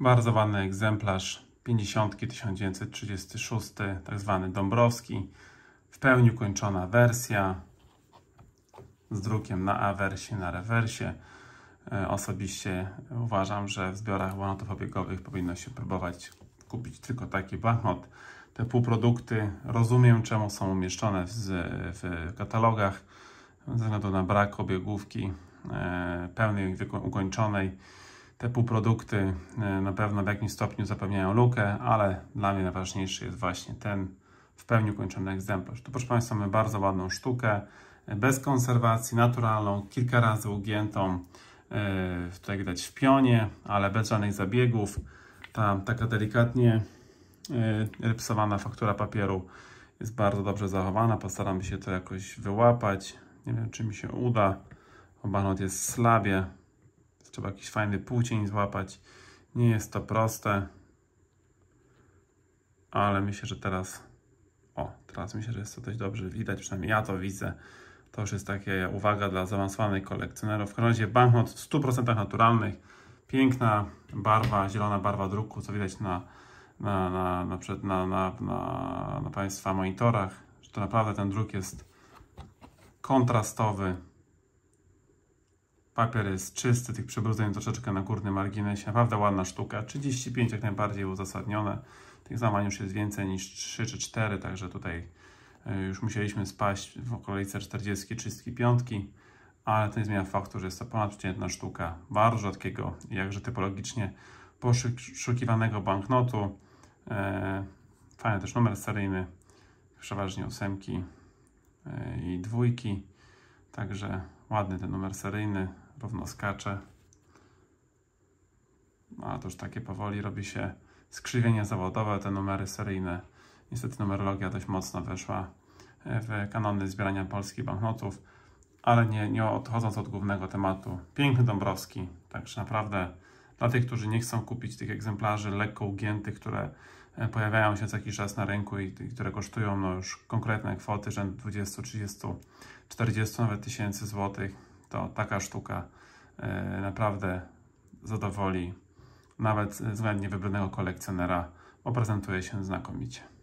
Bardzo ładny egzemplarz 50 1936, tak zwany Dąbrowski. W pełni ukończona wersja z drukiem na awersie, na rewersie. E, osobiście uważam, że w zbiorach banknotów obiegowych powinno się próbować kupić tylko taki banknot. Te półprodukty rozumiem, czemu są umieszczone w, w katalogach, ze względu na brak obiegówki e, pełnej, ukończonej. Te półprodukty e, na pewno w jakimś stopniu zapewniają lukę, ale dla mnie najważniejszy jest właśnie ten w pełni ukończony egzemplarz. Tu proszę Państwa mamy bardzo ładną sztukę, e, bez konserwacji, naturalną, kilka razy ugiętą, e, tutaj widać w pionie, ale bez żadnych zabiegów. Ta taka delikatnie rypsowana faktura papieru jest bardzo dobrze zachowana. Postaram się to jakoś wyłapać. Nie wiem, czy mi się uda. Obanot jest slabie, Trzeba jakiś fajny półcień złapać. Nie jest to proste. Ale myślę, że teraz... O, teraz myślę, że jest to dość dobrze widać. Przynajmniej ja to widzę. To już jest taka uwaga dla zaawansowanych kolekcjonerów. W każdym razie banknot w 100% naturalnych. Piękna barwa, zielona barwa druku, co widać na, na, na, na, na, na, na, na Państwa monitorach. Że to naprawdę ten druk jest kontrastowy. Papier jest czysty, tych przebrudzeń troszeczkę na górnym marginesie. Naprawdę ładna sztuka. 35 jak najbardziej uzasadnione. Tych zamań już jest więcej niż 3 czy 4, także tutaj e, już musieliśmy spaść w okolice 40, piątki, ale to nie zmienia faktu, że jest to przeciętna sztuka bardzo rzadkiego, jakże typologicznie poszukiwanego banknotu. E, fajny też numer seryjny, przeważnie ósemki e, i dwójki, także ładny ten numer seryjny, równo skacze. No, a to już takie powoli robi się skrzywienia zawodowe, te numery seryjne. Niestety numerologia dość mocno weszła e, w kanony zbierania polskich banknotów, ale nie, nie odchodząc od głównego tematu. Piękny Dąbrowski, także naprawdę dla tych, którzy nie chcą kupić tych egzemplarzy lekko ugiętych, które e, pojawiają się co jakiś czas na rynku i które kosztują no już konkretne kwoty, rzędu 20, 30, 40 nawet tysięcy złotych, to taka sztuka e, naprawdę zadowoli nawet względnie wybranego kolekcjonera, Oprezentuje się znakomicie.